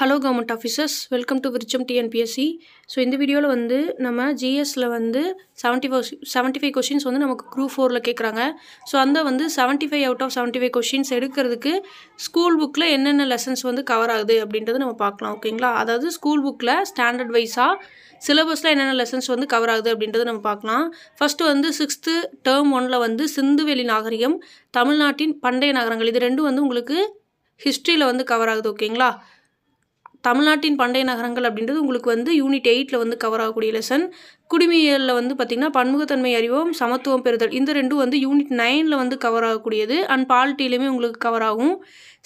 hello government officers welcome to விருச்சம் TNPSC so இந்த வீடியோவில் வந்து நம்ம ஜிஎஸ்சில் வந்து seventy four seventy five questions வந்து நமக்கு குரூப் ஃபோரில் கேட்குறாங்க ஸோ அந்த வந்து seventy five out of seventy five questions எடுக்கிறதுக்கு ஸ்கூல் புக்கில் என்னென்ன லெசன்ஸ் வந்து கவர் ஆகுது அப்படின்றத நம்ம பார்க்கலாம் ஓகேங்களா அதாவது ஸ்கூல் புக்கில் ஸ்டாண்டர்ட் வைஸாக சிலபஸில் என்னென்ன லெசன்ஸ் வந்து கவர் ஆகுது அப்படின்றத நம்ம பார்க்கலாம் ஃபஸ்ட்டு வந்து சிக்ஸ்த்து டேர்ம் ஒனில் வந்து சிந்துவெளி நாகரிகம் தமிழ்நாட்டின் பண்டைய நகரங்கள் இது ரெண்டும் வந்து உங்களுக்கு ஹிஸ்ட்ரியில் வந்து கவர் ஆகுது ஓகேங்களா தமிழ்நாட்டின் பண்டைய நகரங்கள் அப்படின்றது உங்களுக்கு வந்து யூனிட் எயிட்டில் வந்து கவர் ஆகக்கூடிய லெசன் குடிமையில் வந்து பார்த்திங்கன்னா பன்முகத்தன்மை அறிவும் சமத்துவம் பெறுதல் இந்த ரெண்டும் வந்து யூனிட் நைனில் வந்து கவர் ஆகக்கூடியது அண்ட் பாலிட்டிலையுமே உங்களுக்கு கவர் ஆகும்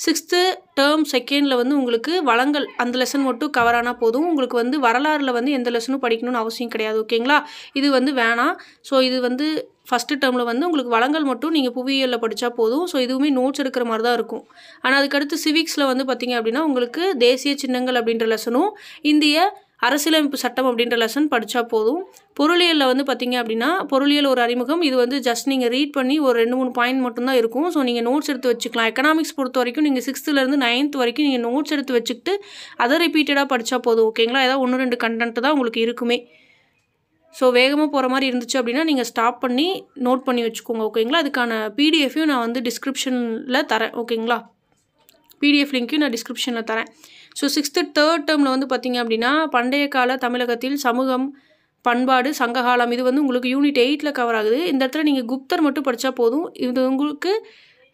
சிக்ஸ்த்து டேர்ம் செகண்டில் வந்து உங்களுக்கு வளங்கள் அந்த லெசன் மட்டும் கவர் ஆனால் போதும் உங்களுக்கு வந்து வரலாறில் வந்து எந்த லெசனும் படிக்கணும்னு அவசியம் கிடையாது ஓகேங்களா இது வந்து வேணாம் ஸோ இது வந்து ஃபஸ்ட்டு டேர்மில் வந்து உங்களுக்கு வளங்கள் மட்டும் நீங்கள் புவியியலில் படித்தா போதும் ஸோ இதுவுமே நோட்ஸ் எடுக்கிற மாதிரி தான் இருக்கும் ஆனால் அதுக்கடுத்து சிவிக்ஸில் வந்து பார்த்திங்க அப்படின்னா உங்களுக்கு தேசிய சின்னங்கள் அப்படின்ற லெசனும் இந்திய அரசியலமைப்பு சட்டம் அப்படின்ற லெசன் படித்தா போதும் பொருளியலில் வந்து பார்த்திங்க அப்படின்னா பொருளியல் ஒரு அறிமுகம் இது வந்து ஜஸ்ட் நீங்கள் ரீட் பண்ணி ஒரு ரெண்டு மூணு பாயிண்ட் மட்டும்தான் இருக்கும் ஸோ நீங்கள் நோட்ஸ் எடுத்து வச்சுக்கலாம் எக்கனாமிக்ஸ் பொறுத்த வரைக்கும் நீங்கள் சிக்ஸ்த்துலேருந்து நைன்த் வரைக்கும் நீங்கள் நோட்ஸ் எடுத்து வச்சுக்கிட்டு அதை ரிப்பீட்டடாக படித்தா போதும் ஓகேங்களா ஏதாவது ஒன்று ரெண்டு கண்டென்ட் தான் உங்களுக்கு இருக்குமே ஸோ வேகமாக போகிற மாதிரி இருந்துச்சு அப்படின்னா நீங்கள் ஸ்டாப் பண்ணி நோட் பண்ணி வச்சுக்கோங்க ஓகேங்களா அதுக்கான பிடிஎஃபையும் நான் வந்து டிஸ்கிரிப்ஷனில் தரேன் ஓகேங்களா பிடிஎஃப் லிங்க்கையும் நான் டிஸ்கிரிப்ஷனில் தரேன் ஸோ சிக்ஸ்த்து தேர்ட் டேர்மில் வந்து பார்த்திங்க அப்படின்னா பண்டைய கால தமிழகத்தில் சமூகம் பண்பாடு சங்ககாலம் இது வந்து உங்களுக்கு யூனிட் எயிட்டில் கவர் ஆகுது இந்த இடத்துல நீங்கள் குப்தர் மட்டும் படித்தா போதும் இது உங்களுக்கு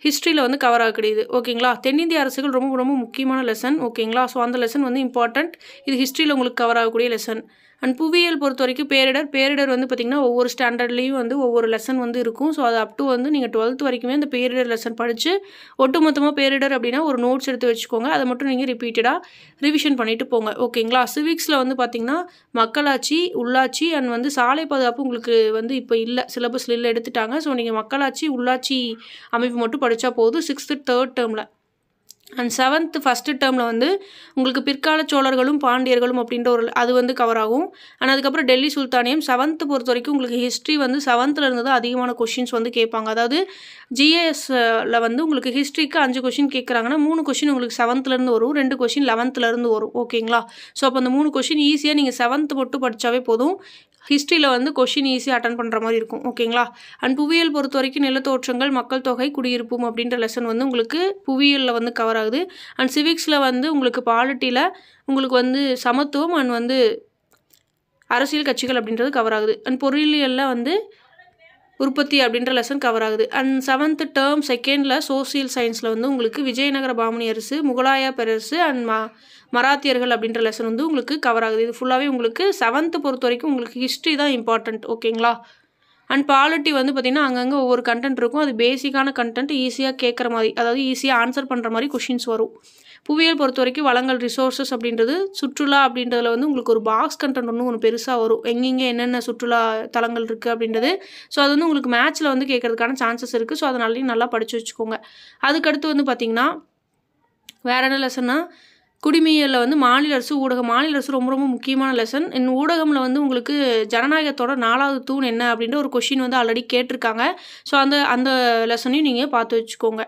ஹிஸ்ட்ரியில் வந்து கவர் ஆக கிடையாது ஓகேங்களா தென்னிந்திய அரசுகள் ரொம்ப ரொம்ப முக்கியமான லெசன் ஓகேங்களா ஸோ அந்த லெசன் வந்து இம்பார்ட்டண்ட் இது ஹிஸ்ட்ரியில் உங்களுக்கு கவர் ஆகக்கூடிய லெசன் அண்ட் புவியியல் பொறுத்த வரைக்கும் பேரிடர் பேரிடர் வந்து பார்த்திங்கன்னா ஒவ்வொரு ஸ்டாண்டர்ட்லேயும் வந்து ஒவ்வொரு லெசன் வந்து இருக்கும் ஸோ அது அப் டு வந்து நீங்கள் டுவெல்த் வரைக்குமே அந்த பேரிடர் லெசன் படித்து ஒட்டுமொத்தமாக பேரிடர் அப்படின்னா ஒரு நோட்ஸ் எடுத்து வச்சுக்கோங்க அதை மட்டும் நீங்கள் ரிப்பீட்டடாக ரிவிஷன் பண்ணிட்டு போங்க ஓகேங்களா சிவிக்ஸில் வந்து பார்த்திங்கன்னா மக்களாட்சி உள்ளாட்சி அண்ட் வந்து சாலை பாதுகாப்பு உங்களுக்கு வந்து இப்போ இல்லை சிலபஸில் இல்லை எடுத்துட்டாங்க ஸோ நீங்கள் மக்களாட்சி உள்ளாட்சி அமைப்பு மட்டும் படித்தா போதும் சிக்ஸ்த்து தேர்ட் டேர்மில் அண்ட் செவன்த்து ஃபஸ்ட்டு டேர்மில் வந்து உங்களுக்கு பிற்கால சோழர்களும் பாண்டியர்களும் அப்படின்ற ஒரு அது வந்து கவர் ஆகும் அண்ட் அதுக்கப்புறம் டெல்லி சுல்தானியம் செவன்த்து பொறுத்த வரைக்கும் உங்களுக்கு ஹிஸ்ட்ரி வந்து செவன்த்தில் இருந்து தான் அதிகமான கொஷின்ஸ் வந்து கேட்பாங்க அதாவது ஜிஎஸ்ல வந்து உங்களுக்கு ஹிஸ்ட்ரிக்கு அஞ்சு கொஷின் கேட்குறாங்கன்னா மூணு கொஷின் உங்களுக்கு செவன்த்துலேருந்து வரும் ரெண்டு கொஷின் லெவன்த்துலேருந்து வரும் ஓகேங்களா ஸோ அப்போ அந்த மூணு கொஷின் ஈஸியாக நீங்கள் செவன்த்து மட்டும் படித்தாவே போதும் ஹிஸ்ட்ரியில் வந்து கொஷின் ஈஸியாக அட்டன் பண்ணுற மாதிரி இருக்கும் ஓகேங்களா அண்ட் புவியியல் பொறுத்த வரைக்கும் நிலத்தோற்றங்கள் மக்கள் தொகை குடியிருப்பும் அப்படின்ற லெசன் வந்து உங்களுக்கு புவியியலில் வந்து கவர் ஆகுது அண்ட் சிவிக்ஸில் வந்து உங்களுக்கு பாலிட்டியில் உங்களுக்கு வந்து சமத்துவம் அண்ட் வந்து அரசியல் கட்சிகள் அப்படின்றது கவர் ஆகுது அண்ட் பொருளியலில் வந்து உற்பத்தி அப்படின்ற லெசன் கவர் ஆகுது அண்ட் செவன்த் டேர்ம் செகண்டில் சோசியல் சயின்ஸில் வந்து உங்களுக்கு விஜயநகர பாமணி அரசு முகலாய பேரரசு அண்ட் மா மராத்தியர்கள் அப்படின்ற லெசன் வந்து உங்களுக்கு கவர் ஆகுது இது ஃபுல்லாகவே உங்களுக்கு செவன்த்து பொறுத்த வரைக்கும் உங்களுக்கு ஹிஸ்ட்ரி தான் இம்பார்ட்டண்ட் ஓகேங்களா அண்ட் பாலிட்டி வந்து பார்த்திங்கன்னா அங்கங்கே ஒவ்வொரு கண்டென்ட் இருக்கும் அது பேசிக்கான கண்டென்ட் ஈஸியாக கேட்குற மாதிரி அதாவது ஈஸியாக ஆன்சர் பண்ணுற மாதிரி கொஷின்ஸ் வரும் புவியியல் பொறுத்த வரைக்கும் வளங்கள் ரிசோர்ஸஸ் அப்படின்றது சுற்றுலா அப்படின்றதுல வந்து உங்களுக்கு ஒரு பாக்ஸ் கண்டென்ட் ஒன்று ஒன்று பெருசாக வரும் எங்கெங்கே என்னென்ன சுற்றுலா தலங்கள் இருக்குது அப்படின்றது ஸோ அது வந்து உங்களுக்கு மேட்ச்சில் வந்து கேட்குறதுக்கான சான்சஸ் இருக்குது ஸோ அதனாலையும் நல்லா படித்து வச்சுக்கோங்க அதுக்கடுத்து வந்து பார்த்திங்கன்னா வேறு என்ன லெசன்னா குடிமையில் வந்து மாநில அரசு ஊடகம் மாநில அரசு ரொம்ப ரொம்ப முக்கியமான லெசன் என் ஊடகமில் வந்து உங்களுக்கு ஜனநாயகத்தோட நாலாவது தூண் என்ன அப்படின்ற ஒரு கொஷின் வந்து ஆல்ரெடி கேட்டிருக்காங்க ஸோ அந்த அந்த லெசனையும் நீங்கள் பார்த்து வச்சுக்கோங்க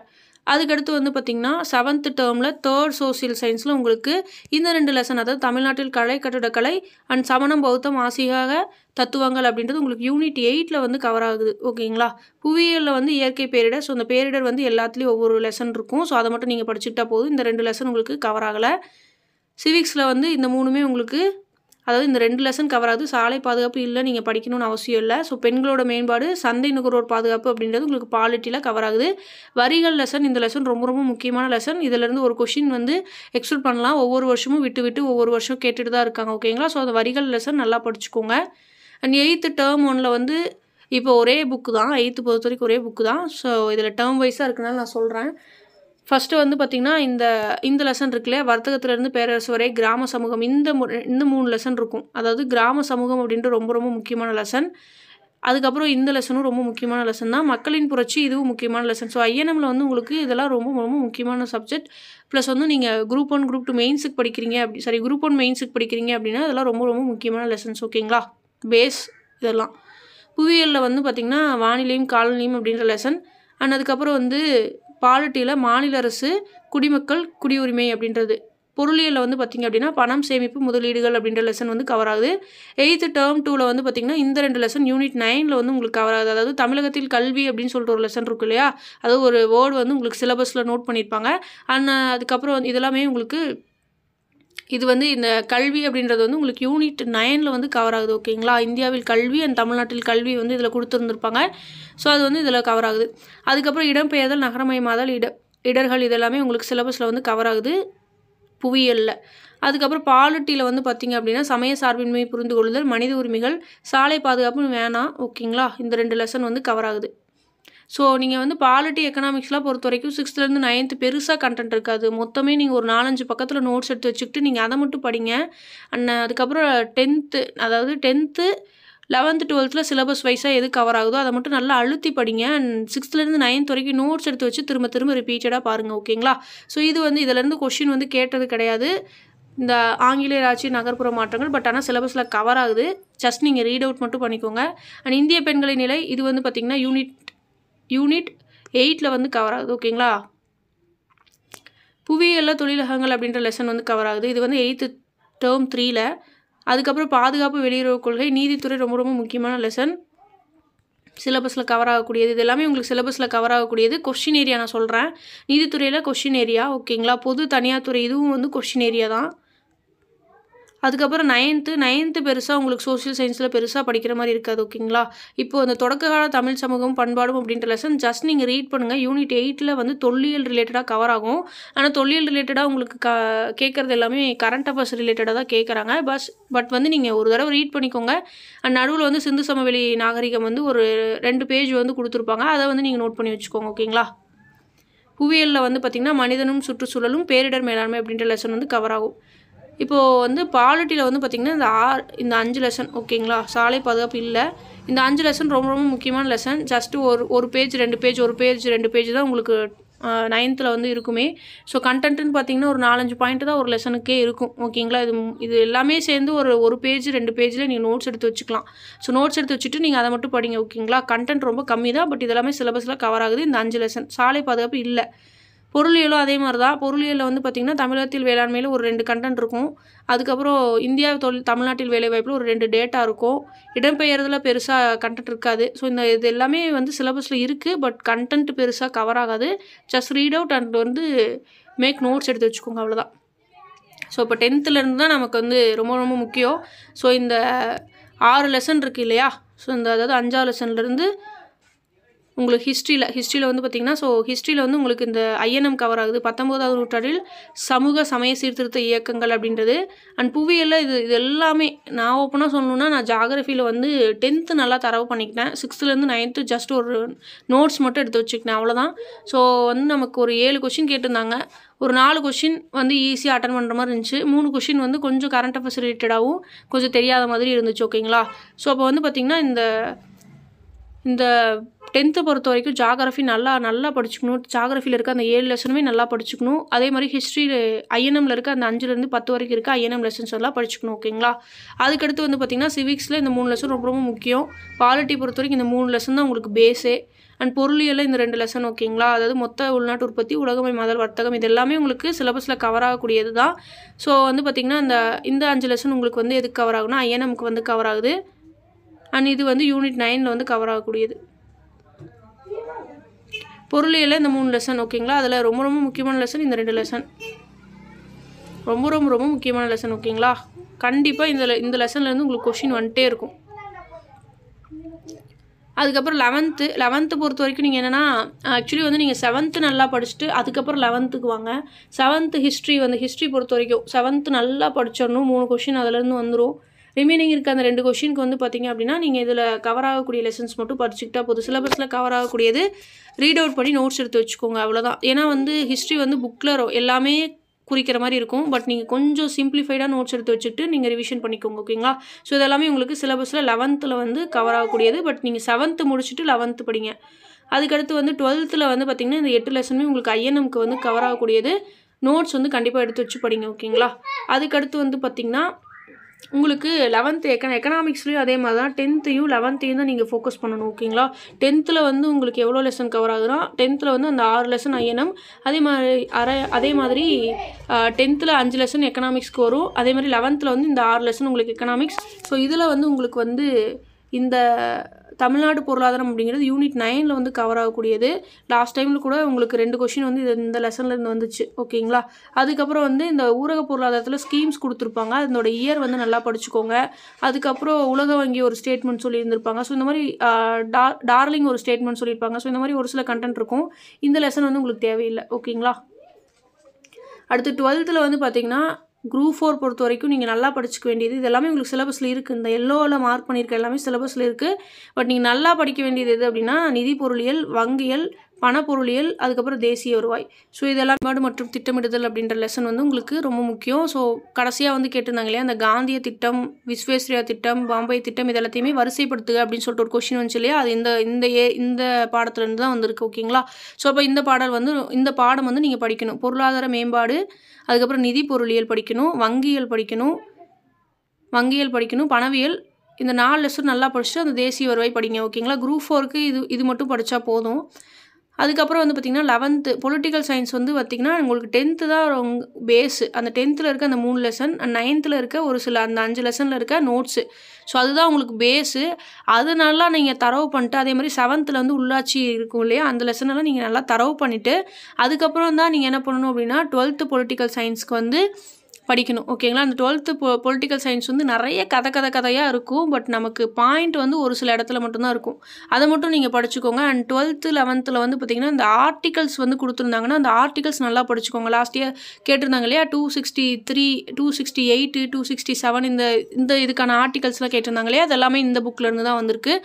அதுக்கடுத்து வந்து பார்த்திங்கன்னா செவன்த்து டேர்மில் தேர்ட் சோசியல் சயின்ஸில் உங்களுக்கு இந்த ரெண்டு லெசன் அதாவது தமிழ்நாட்டில் கலை கட்டிடக்கலை அண்ட் சமணம் பௌத்தம் ஆசையாக தத்துவங்கள் அப்படின்றது உங்களுக்கு யூனிட் எயிட்டில் வந்து கவர் ஆகுது ஓகேங்களா புவியியலில் வந்து இயற்கை பேரிடர் ஸோ அந்த பேரிடர் வந்து எல்லாத்துலேயும் ஒவ்வொரு லெசன் இருக்கும் ஸோ அதை மட்டும் நீங்கள் படிச்சுக்கிட்டா போதும் இந்த ரெண்டு லெசன் உங்களுக்கு கவர் ஆகலை சிவிக்ஸில் வந்து இந்த மூணுமே உங்களுக்கு அதாவது இந்த ரெண்டு லெசன் கவர் ஆகுது சாலை பாதுகாப்பு இல்லை நீங்கள் படிக்கணும்னு அவசியம் இல்லை ஸோ பெண்களோட மேம்பாடு சந்தை நுகர்வோர் பாதுகாப்பு அப்படின்றது உங்களுக்கு பாலிட்டியில் கவர் ஆகுது வரிகள் லெசன் இந்த லெசன் ரொம்ப ரொம்ப முக்கியமான லெசன் இதிலேருந்து ஒரு கொஷின் வந்து எக்ஸ்ப்ளோர் பண்ணலாம் ஒவ்வொரு வருஷமும் விட்டு விட்டு ஒவ்வொரு வருஷம் கேட்டுட்டு தான் இருக்காங்க ஓகேங்களா ஸோ அந்த வரிகள் லெசன் நல்லா படிச்சுக்கோங்க அண்ட் எயித்து டேர்ம் ஒனில் வந்து இப்போ ஒரே புக்கு தான் எயித்து பொறுத்த வரைக்கும் ஒரே புக்கு தான் ஸோ இதில் டேர்ம் வைஸாக இருக்கனால நான் சொல்கிறேன் ஃபஸ்ட்டு வந்து பார்த்திங்கன்னா இந்த இந்த லெசன் இருக்குல்ல வர்த்தகத்திலேருந்து பேரரசு வரை கிராம சமூகம் இந்த மு இந்த மூணு லெசன் இருக்கும் அதாவது கிராம சமூகம் அப்படின்ற ரொம்ப ரொம்ப முக்கியமான லெசன் அதுக்கப்புறம் இந்த லெசனும் ரொம்ப முக்கியமான லெசன் தான் மக்களின் புரட்சி இதுவும் முக்கியமான லெசன் ஸோ ஐஎன்எம்மில் வந்து உங்களுக்கு இதெல்லாம் ரொம்ப ரொம்ப முக்கியமான சப்ஜெக்ட் ப்ளஸ் வந்து நீங்கள் குரூப் ஒன் குரூப் டூ மெயின்ஸுக்கு படிக்கிறீங்க அப்படி சாரி குரூப் ஒன் மெயின்ஸுக்கு படிக்கிறீங்க அப்படின்னா அதெல்லாம் ரொம்ப ரொம்ப முக்கியமான லெசன்ஸ் ஓகேங்களா பேஸ் இதெல்லாம் புவியியலில் வந்து பார்த்திங்கன்னா வானிலையும் காலநிலையும் அப்படின்ற லெசன் அண்ட் அதுக்கப்புறம் வந்து பாலிட்டியில் மாநில அரசு குடிமக்கள் குடியுரிமை அப்படின்றது பொருளியலில் வந்து பார்த்திங்க அப்படின்னா பணம் சேமிப்பு முதலீடுகள் அப்படின்ற லெசன் வந்து கவர் ஆகுது எயித்து டேர்ம் டூவில் வந்து பார்த்திங்கன்னா இந்த ரெண்டு லெசன் யூனிட் நைனில் வந்து உங்களுக்கு கவர் ஆகுது அதாவது தமிழகத்தில் கல்வி அப்படின்னு சொல்லிட்டு ஒரு லெசன் இருக்கும் இல்லையா அது ஒரு வேர்டு வந்து உங்களுக்கு சிலபஸில் நோட் பண்ணியிருப்பாங்க அண்ட் அதுக்கப்புறம் இதெல்லாமே உங்களுக்கு இது வந்து இந்த கல்வி அப்படின்றது வந்து உங்களுக்கு யூனிட் நைனில் வந்து கவர் ஆகுது ஓகேங்களா இந்தியாவில் கல்வி அண்ட் தமிழ்நாட்டில் கல்வி வந்து இதில் கொடுத்துருந்துருப்பாங்க ஸோ அது வந்து இதில் கவர் ஆகுது அதுக்கப்புறம் இடம்பெயர்தல் நகரமயமாதல் இட இடர்கள் இதெல்லாமே உங்களுக்கு சிலபஸில் வந்து கவர் ஆகுது புவியியலில் அதுக்கப்புறம் பாலிட்டியில் வந்து பார்த்திங்க அப்படின்னா சமய சார்பின்மை புரிந்து கொள்ளுதல் மனித உரிமைகள் சாலை பாதுகாப்புன்னு வேணாம் ஓகேங்களா இந்த ரெண்டு லெசன் வந்து கவர் ஆகுது ஸோ நீங்கள் வந்து பாலிட்டி எக்கனாமிக்ஸ்லாம் பொறுத்த வரைக்கும் சிக்ஸ்த்துலேருந்து நைன்த்து பெருசாக கண்டென்ட் இருக்காது மொத்தமே நீங்கள் ஒரு நாலஞ்சு பக்கத்தில் நோட்ஸ் எடுத்து வச்சுக்கிட்டு நீங்கள் அதை மட்டும் படிங்க அண்ட் அதுக்கப்புறம் டென்த்து அதாவது டென்த்து லெவன்த்து டுவெல்த்தில் சிலபஸ் வைஸாக எது கவர் ஆகுதோ அதை மட்டும் நல்லா அழுத்தி படிங்க அண்ட் சிக்ஸ்த்துலேருந்து நைன்த் வரைக்கும் நோட்ஸ் எடுத்து வச்சு திரும்ப திரும்ப ரிப்பீட்டடாக பாருங்கள் ஓகேங்களா ஸோ இது வந்து இதிலேருந்து கொஷின் வந்து கேட்டது கிடையாது இந்த ஆங்கிலேயர் ஆட்சி நகர்ப்புற மாற்றங்கள் பட் ஆனால் சிலபஸில் கவர் ஆகுது ஜஸ்ட் நீங்கள் ரீட் அவுட் மட்டும் பண்ணிக்கோங்க அண்ட் இந்திய பெண்களின் நிலை இது வந்து பார்த்திங்கன்னா யூனிட் யூனிட் எயிட்டில் வந்து கவர் ஆகுது ஓகேங்களா புவியியல் தொழிலகங்கள் அப்படின்ற லெசன் வந்து கவர் ஆகுது இது வந்து எயித்து டேர்ம் த்ரீயில் அதுக்கப்புறம் பாதுகாப்பு வெளியுறவு கொள்கை நீதித்துறை ரொம்ப ரொம்ப முக்கியமான லெசன் சிலபஸில் கவர் ஆகக்கூடியது இது எல்லாமே உங்களுக்கு சிலபஸில் கவர் ஆகக்கூடியது கொஷின் ஏரியா நான் சொல்கிறேன் நீதித்துறையில் கொஷின் ஏரியா ஓகேங்களா பொது தனியார் துறை இதுவும் வந்து கொஷின் ஏரியா தான் அதுக்கப்புறம் நைன்த்து நைன்த்து பெருசாக உங்களுக்கு சோசியல் சயின்ஸில் பெருசாக படிக்கிற மாதிரி இருக்காது ஓகேங்களா இப்போ அந்த தொடக்ககால தமிழ் சமூகம் பண்பாடும் அப்படின்ற லெசன் ஜஸ்ட் நீங்கள் ரீட் பண்ணுங்கள் யூனிட் எயிட்டில் வந்து தொல்லியல் ரிலேட்டடாக கவர் ஆகும் ஆனால் தொல்லியல் ரிலேட்டடாக உங்களுக்கு க கேட்குறது எல்லாமே கரண்ட் அஃபேர்ஸ் ரிலேட்டடாக தான் கேட்குறாங்க பஸ் பட் வந்து நீங்கள் ஒரு தடவை ரீட் பண்ணிக்கோங்க அண்ட் நடுவில் வந்து சிந்து சமவெளி நாகரிகம் வந்து ஒரு ரெண்டு பேஜ் வந்து கொடுத்துருப்பாங்க அதை வந்து நீங்கள் நோட் பண்ணி வச்சுக்கோங்க ஓகேங்களா புவியியலில் வந்து பார்த்திங்கன்னா மனிதனும் சுற்றுச்சூழலும் பேரிடர் மேலாண்மை அப்படின்ற லெசன் வந்து கவர் ஆகும் இப்போது வந்து பாலிட்டியில் வந்து பார்த்திங்கன்னா இந்த ஆ இந்த அஞ்சு லெசன் ஓகேங்களா சாலை பாதுகாப்பு இல்லை இந்த அஞ்சு லெசன் ரொம்ப ரொம்ப முக்கியமான லெசன் ஜஸ்ட்டு ஒரு ஒரு பேஜ் ரெண்டு பேஜ் ஒரு பேஜ் ரெண்டு பேஜ் தான் உங்களுக்கு நைன்த்தில் வந்து இருக்குமே ஸோ கண்டென்ட்டுன்னு பார்த்தீங்கன்னா ஒரு நாலஞ்சு பாயிண்ட் தான் ஒரு லெசனுக்கே இருக்கும் ஓகேங்களா இது இது எல்லாமே சேர்ந்து ஒரு ஒரு பேஜ் ரெண்டு பேஜில் நீங்கள் நோட்ஸ் எடுத்து வச்சுக்கலாம் ஸோ நோட்ஸ் எடுத்து வச்சுட்டு நீங்கள் அதை மட்டும் படிங்க ஓகேங்களா கண்டென்ட் ரொம்ப கம்மி தான் பட் இதெல்லாமே சிலபஸில் கவர் ஆகுது இந்த அஞ்சு லெசன் சாலை பாதுகாப்பு இல்லை பொருளியலும் அதே மாதிரி தான் பொருளியலில் வந்து பார்த்திங்கன்னா தமிழகத்தில் வேளாண்மையில் ஒரு ரெண்டு கண்டென்ட் இருக்கும் அதுக்கப்புறம் இந்தியா தொழில் தமிழ்நாட்டில் வேலைவாய்ப்பில் ஒரு ரெண்டு டேட்டா இருக்கும் இடம்பெயர்தில் பெருசாக கண்டென்ட் இருக்காது ஸோ இந்த இது எல்லாமே வந்து சிலபஸில் இருக்குது பட் கண்டென்ட் பெருசாக கவர் ஆகாது ஜஸ்ட் ரீட் அவுட் அண்ட் வந்து மேக் நோட்ஸ் எடுத்து வச்சுக்கோங்க அவ்வளோதான் ஸோ இப்போ டென்த்துலேருந்து தான் நமக்கு வந்து ரொம்ப ரொம்ப முக்கியம் ஸோ இந்த ஆறு லெசன் இருக்குது இல்லையா ஸோ இந்த அதாவது அஞ்சாவது லெசன்லேருந்து உங்களுக்கு ஹிஸ்ட்ரியில் ஹிஸ்ட்ரியில் வந்து பார்த்திங்கன்னா ஸோ ஹிஸ்ட்ரியில் வந்து உங்களுக்கு இந்த ஐஎன்எம் கவர் ஆகுது பத்தொம்போதாவது நூற்றாண்டில் சமூக சமய சீர்திருத்த இயக்கங்கள் அப்படின்றது அண்ட் புவியில் இது இது எல்லாமே நான் ஓப்பனாக சொல்லணுன்னா நான் ஜாகிரஃபியில் வந்து டென்த்து நல்லா தரவு பண்ணிக்கிட்டேன் சிக்ஸ்த்துலேருந்து நைன்த்து ஜஸ்ட் ஒரு நோட்ஸ் மட்டும் எடுத்து வச்சுக்கிட்டேன் அவ்வளோதான் ஸோ வந்து நமக்கு ஒரு ஏழு கொஷின் கேட்டிருந்தாங்க ஒரு நாலு கொஷின் வந்து ஈஸியாக அட்டன் பண்ணுற மாதிரி இருந்துச்சு மூணு கொஷின் வந்து கொஞ்சம் கரண்ட் அஃபேர்ஸ் ரிலேட்டடாகவும் கொஞ்சம் தெரியாத மாதிரி இருந்துச்சு ஓகேங்களா ஸோ அப்போ வந்து பார்த்திங்கன்னா இந்த இந்த டென்த்து பொறுத்த வரைக்கும் ஜாகிரஃபி நல்லா நல்லா படிச்சுக்கணும் ஜாகிரஃபியில் இருக்க அந்த ஏழு லெசனுமே நல்லா படிச்சுக்கணும் அதே மாதிரி ஹிஸ்ட்ரியில் ஐஎன்எம்ல இருக்க அந்த அஞ்சுலேருந்து பத்து வரைக்கும் இருக்க ஐஎன்எம் லெசன்ஸ் எல்லாம் படிச்சுக்கணும் ஓகேங்களா அதுக்கடுத்து வந்து பார்த்திங்கன்னா சிவிக்ஸில் இந்த மூணு லெசன் ரொம்ப ரொம்ப முக்கியம் பாலிட்டி பொறுத்த வரைக்கும் இந்த மூணு லெசன் தான் உங்களுக்கு பேஸே அண்ட் பொருளியில் இந்த ரெண்டு லெசன் ஓகேங்களா அதாவது மொத்த உள்நாட்டு உற்பத்தி உலகமை மதல் வர்த்தகம் இது எல்லாமே உங்களுக்கு சிலபஸில் கவர் ஆகக்கூடியது தான் ஸோ வந்து பார்த்திங்கன்னா இந்த இந்த அஞ்சு லெசன் உங்களுக்கு வந்து எதுக்கு கவர் ஆகுனா ஐஎன்எம்க்கு வந்து கவர் ஆகுது அண்ட் இது வந்து யூனிட் நைனில் வந்து கவர் ஆகக்கூடியது பொருளியலில் இந்த மூணு லெசன் ஓகேங்களா அதில் ரொம்ப ரொம்ப முக்கியமான லெசன் இந்த ரெண்டு லெசன் ரொம்ப ரொம்ப ரொம்ப முக்கியமான லெசன் ஓகேங்களா கண்டிப்பாக இந்த இந்த லெசன்லேருந்து உங்களுக்கு கொஷின் வந்துட்டே இருக்கும் அதுக்கப்புறம் லெவன்த்து லெவன்த்து பொறுத்த வரைக்கும் நீங்கள் என்னென்னா ஆக்சுவலி வந்து நீங்கள் செவன்த்து நல்லா படிச்சுட்டு அதுக்கப்புறம் லெவன்த்துக்கு வாங்க செவன்த்து ஹிஸ்ட்ரி வந்து ஹிஸ்ட்ரி பொறுத்த வரைக்கும் செவன்த்து நல்லா படிச்சிடணும் மூணு கொஷின் அதுலேருந்து வந்துடும் ரிமைனிங் இருக்க அந்த ரெண்டு கொஷினுக்கு வந்து பார்த்திங்க அப்படின்னா நீங்கள் இதில் கவர் ஆகக்கூடிய லெசன்ஸ் மட்டும் படிச்சுக்கிட்டா போதும் சிலபஸில் கவர் ஆகக்கூடியது ரீட் அவுட் பண்ணி நோட்ஸ் எடுத்து வச்சுக்கோங்க அவ்வளோதான் ஏன்னா வந்து ஹிஸ்ட்ரி வந்து புக்கில் எல்லாமே குறிக்கிற மாதிரி இருக்கும் பட் நீங்கள் கொஞ்சம் சிம்பிளிஃபைடாக நோட்ஸ் எடுத்து வச்சுட்டு நீங்கள் ரிவிஷன் பண்ணிக்கோங்க ஓகேங்களா ஸோ இதெல்லாமே உங்களுக்கு சிலபஸில் லெவன்த்தில் வந்து கவர் ஆகக்கூடியது பட் நீங்கள் செவன்த்து முடிச்சுட்டு லெவன்த்து படிங்க அதுக்கடுத்து வந்து டுவெல்த்தில் வந்து பார்த்திங்கன்னா இந்த எட்டு லெசனுமே உங்களுக்கு ஐஎன்எம்க்கு வந்து கவர் ஆகக்கூடியது நோட்ஸ் வந்து கண்டிப்பாக எடுத்து வச்சு படிங்க ஓகேங்களா அதுக்கடுத்து வந்து பார்த்திங்கன்னா உங்களுக்கு லெவன்த்து எக்கன எக்கனாமிக்ஸ்லேயும் அதே மாதிரி தான் டென்த்தையும் லெவன்த்தையும் தான் நீங்கள் ஃபோக்கஸ் பண்ணணும் ஓகேங்களா டென்த்தில் வந்து உங்களுக்கு எவ்வளோ லெசன் கவர் ஆகுதுன்னா டென்த்தில் வந்து அந்த ஆறு லெசன் ஐஎன்எம் அதே மாதிரி அரை அதே மாதிரி டென்த்தில் அஞ்சு லெசன் எக்கனாமிக்ஸ்க்கு வரும் அதே மாதிரி லெவன்த்தில் வந்து இந்த ஆறு லெசன் உங்களுக்கு எக்கனாமிக்ஸ் ஸோ இதில் வந்து உங்களுக்கு வந்து இந்த தமிழ்நாடு பொருளாதாரம் அப்படிங்கிறது யூனிட் நைனில் வந்து கவர் ஆகக்கூடியது லாஸ்ட் டைமில் கூட உங்களுக்கு ரெண்டு கொஷின் வந்து இது இந்த லெசன்லேருந்து வந்துச்சு ஓகேங்களா அதுக்கப்புறம் வந்து இந்த ஊரக பொருளாதாரத்தில் ஸ்கீம்ஸ் கொடுத்துருப்பாங்க அதனோட இயர் வந்து நல்லா படிச்சுக்கோங்க அதுக்கப்புறம் உலக வங்கி ஒரு ஸ்டேட்மெண்ட் சொல்லியிருந்திருப்பாங்க ஸோ இந்த மாதிரி டார் டார்லிங் ஒரு ஸ்டேட்மெண்ட் சொல்லியிருப்பாங்க ஸோ இந்த மாதிரி ஒரு சில கண்டென்ட் இருக்கும் இந்த லெசன் வந்து உங்களுக்கு தேவையில்லை ஓகேங்களா அடுத்து டுவெல்த்தில் வந்து பார்த்தீங்கன்னா குரூப் ஃபோர் பொறுத்த வரைக்கும் நீங்கள் நல்லா படிச்சுக்க வேண்டியது இது எல்லாமே உங்களுக்கு சிலபஸில் இருக்குது இந்த எல்லோவில் மார்க் பண்ணியிருக்க எல்லாமே சிலபஸில் இருக்குது பட் நீங்கள் நல்லா படிக்க வேண்டியது எது அப்படின்னா நிதி பொருளியல் வங்கியல் பணப்பொருளியல் அதுக்கப்புறம் தேசிய வருவாய் ஸோ இதெல்லாம் மேடு மற்றும் திட்டமிடுதல் அப்படின்ற லெசன் வந்து உங்களுக்கு ரொம்ப முக்கியம் ஸோ கடைசியாக வந்து கேட்டிருந்தாங்க இல்லையா அந்த காந்திய திட்டம் விஸ்வேஸ்வரியா திட்டம் பாம்பே திட்டம் இது எல்லாத்தையுமே வரிசைப்படுத்துக அப்படின்னு சொல்லிட்டு ஒரு கொஷின் வந்துச்சு இல்லையா அது இந்த இந்த ஏ இந்த பாடத்துலேருந்து தான் வந்திருக்கு ஓகேங்களா ஸோ அப்போ இந்த பாடல் வந்து இந்த பாடம் வந்து நீங்கள் படிக்கணும் பொருளாதார மேம்பாடு அதுக்கப்புறம் நிதி பொருளியல் படிக்கணும் வங்கியல் படிக்கணும் வங்கியல் படிக்கணும் பணவியல் இந்த நாலு லெசன் நல்லா படிச்சுட்டு அந்த தேசிய வருவாய் படிங்க ஓகேங்களா குரூப் ஃபோருக்கு இது இது மட்டும் படித்தா போதும் அதுக்கப்புறம் வந்து பார்த்திங்கன்னா லெவன்த்து பொலிட்டிக்கல் சயின்ஸ் வந்து பார்த்திங்கன்னா உங்களுக்கு டென்த்து தான் ரொம்ப பேஸு அந்த டென்த்தில் இருக்க அந்த மூணு லெசன் அண்ட் நைன்த்தில் இருக்க ஒரு சில அந்த அஞ்சு லெசனில் இருக்க நோட்ஸு ஸோ அதுதான் உங்களுக்கு பேஸு அது நல்லா நீங்கள் தரவு பண்ணிட்டு அதே மாதிரி செவன்த்தில் வந்து உள்ளாட்சி இருக்கும் இல்லையா அந்த லெசனெல்லாம் நீங்கள் நல்லா தரவு பண்ணிவிட்டு அதுக்கப்புறம் தான் நீங்கள் என்ன பண்ணணும் அப்படின்னா டுவெல்த்து பொலிட்டிக்கல் சயின்ஸ்க்கு வந்து படிக்கணும் ஓகேங்களா அந்த டுவெல்த்து பொ பொலிட்டிக்கல் சயின்ஸ் வந்து நிறைய கதை கதை கதையாக இருக்கும் பட் நமக்கு பாயிண்ட் வந்து ஒரு சில இடத்துல மட்டும்தான் இருக்கும் அதை மட்டும் நீங்கள் படிச்சுக்கோங்க அண்ட் டுவெல்த்து லெவன்த்தில் வந்து பார்த்திங்கன்னா இந்த ஆர்டிகல்ஸ் வந்து கொடுத்துருந்தாங்கன்னா அந்த ஆர்டிகல்ஸ் நல்லா படிச்சுக்கோங்க லாஸ்ட் இயர் கேட்டிருந்தாங்க இல்லையா two sixty three two sixty eight two sixty seven இந்த இந்த இதுக்கான ஆர்டிகல்ஸ்லாம் கேட்டிருந்தாங்க இல்லையா அது எல்லாமே இந்த புக்கிலேருந்து தான் வந்திருக்கு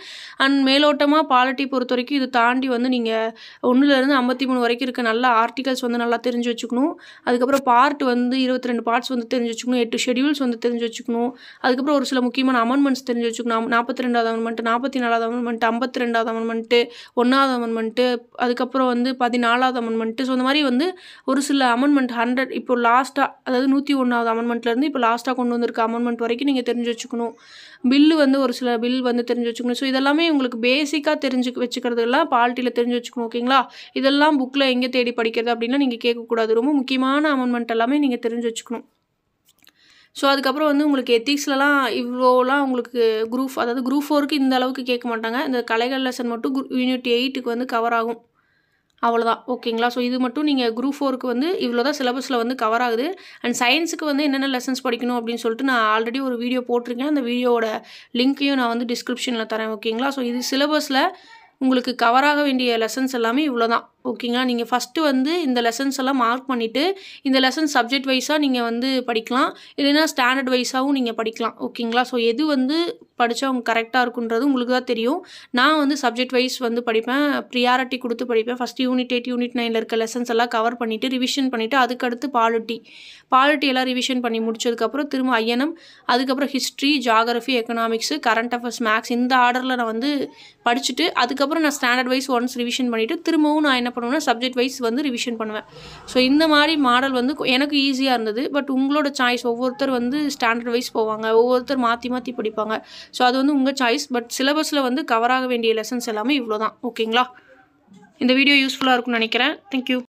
அண்ட் மேலோட்டமாக பாலிட்டி பொறுத்த வரைக்கும் இது தாண்டி வந்து நீங்கள் ஒன்றுலேருந்து ஐம்பத்தி மூணு வரைக்கும் இருக்க நல்ல ஆர்டிகல்ஸ் வந்து நல்லா தெரிஞ்சு வச்சுக்கணும் அதுக்கப்புறம் பார்ட் வந்து இருபத்தி ரெண்டு பார்ட்ஸ் பார்ட்ஸ் வந்து தெரிஞ்சு வச்சுக்கணும் எட்டு ஷெடியூல்ஸ் வந்து தெரிஞ்சு வச்சுக்கணும் அதுக்கப்புறம் ஒரு சில முக்கியமான அமெண்ட்மெண்ட்ஸ் தெரிஞ்சு வச்சுக்கணும் நாற்பத்தி ரெண்டாவது அமெண்ட்மெண்ட் நாற்பத்தி நாலாவது அமெண்ட்மெண்ட் ஐம்பத்தி ரெண்டாவது அமெண்ட்மெண்ட்டு ஒன்றாவது அமெண்ட்மெண்ட்டு அதுக்கப்புறம் வந்து பதினாலாவது அமெண்ட்மெண்ட்டு ஸோ இந்த மாதிரி வந்து ஒரு சில அமெண்ட்மெண்ட் ஹண்ட்ரட் இப்போ லாஸ்ட்டாக அதாவது நூற்றி ஒன்றாவது அமெண்ட்மெண்ட்லேருந்து இப்போ லாஸ்ட்டாக கொண்டு வந்திருக்க அமெண்ட்மெண்ட் வரைக்கும் நீங்கள் தெரிஞ்சு வச்சுக்கணும் பில்லு வந்து ஒரு சில பில் வந்து தெரிஞ்சு வச்சுக்கணும் ஸோ இதெல்லாமே உங்களுக்கு பேசிக்காக தெரிஞ்சு வச்சுக்கிறதுலாம் பால்ட்டியில் தெரிஞ்சு வச்சுக்கணும் ஓகேங்களா இதெல்லாம் புக்கில் எங்கே தேடி படிக்கிறது அப்படின்னா நீங்கள் கேட்கக்கூடாது ரொம்ப முக்கியமான அமெண்ட்மெண்ட் எல்லாமே நீங்கள் தெரிஞ்சு வச்சுக்கணும் ஸோ அதுக்கப்புறம் வந்து உங்களுக்கு எத்திக்ஸ்லலாம் இவ்வளோலாம் உங்களுக்கு குரூப் அதாவது குரூப் ஃபோருக்கு இந்த அளவுக்கு கேட்க மாட்டாங்க இந்த கலைகள் லெசன் மட்டும் குரூ யூனிட் எயிட்டுக்கு வந்து கவர் ஆகும் அவ்வளோதான் ஓகேங்களா ஸோ இது மட்டும் நீங்கள் குரூப் ஃபோருக்கு வந்து இவ்வளோ தான் சிலபஸில் வந்து கவர் ஆகுது அண்ட் சயின்ஸுக்கு வந்து என்னென்ன லெசன்ஸ் படிக்கணும் அப்படின்னு சொல்லிட்டு நான் ஆல்ரெடி ஒரு வீடியோ போட்டிருக்கேன் அந்த வீடியோவோட லிங்க்கையும் நான் வந்து டிஸ்கிரிப்ஷனில் தரேன் ஓகேங்களா ஸோ இது சிலபஸில் உங்களுக்கு கவர் ஆக வேண்டிய லெசன்ஸ் எல்லாமே இவ்வளோ தான் ஓகேங்களா நீங்கள் ஃபஸ்ட்டு வந்து இந்த லெசன்ஸ் எல்லாம் மார்க் பண்ணிவிட்டு இந்த லெசன் சப்ஜெக்ட் வைஸாக நீங்கள் வந்து படிக்கலாம் இல்லைன்னா ஸ்டாண்டர்ட் வைஸாகவும் நீங்கள் படிக்கலாம் ஓகேங்களா ஸோ எது வந்து படித்தா அவங்க கரெக்டாக இருக்குன்றது உங்களுக்கு தான் தெரியும் நான் வந்து சப்ஜெக்ட் வைஸ் வந்து படிப்பேன் ப்ரியாரிட்டி கொடுத்து படிப்பேன் ஃபஸ்ட் யூனிட் எயிட் யூனிட் நைனில் இருக்க லெசன்ஸ் எல்லாம் கவர் பண்ணிவிட்டு ரிவிஷன் பண்ணிவிட்டு அதுக்கடுத்து பாலிட்டி பாலிட்டி எல்லாம் ரிவிஷன் பண்ணி முடிச்சதுக்கப்புறம் திரும்ப ஐஎன்எம் அதுக்கப்புறம் history geography economics current affairs maths இந்த ஆர்டரில் நான் வந்து படிச்சுட்டு அதுக்கப்புறம் நான் ஸ்டாண்டர்ட் வைஸ் ஒன்ஸ் ரிவிஷன் பண்ணிவிட்டு திரும்பவும் நான் என்ன என்ன பண்ணுவேன்னா சப்ஜெக்ட் வைஸ் வந்து ரிவிஷன் பண்ணுவேன் ஸோ இந்த மாதிரி மாடல் வந்து எனக்கு ஈஸியாக இருந்தது பட் உங்களோட சாய்ஸ் ஒவ்வொருத்தர் வந்து ஸ்டாண்டர்ட் வைஸ் போவாங்க ஒவ்வொருத்தர் மாற்றி மாற்றி படிப்பாங்க ஸோ அது வந்து உங்கள் சாய்ஸ் பட் சிலபஸில் வந்து கவர் ஆக வேண்டிய லெசன்ஸ் எல்லாமே இவ்வளோ தான் ஓகேங்களா இந்த வீடியோ யூஸ்ஃபுல்லாக இருக்கும்னு நினைக்கிறேன் தேங்க்யூ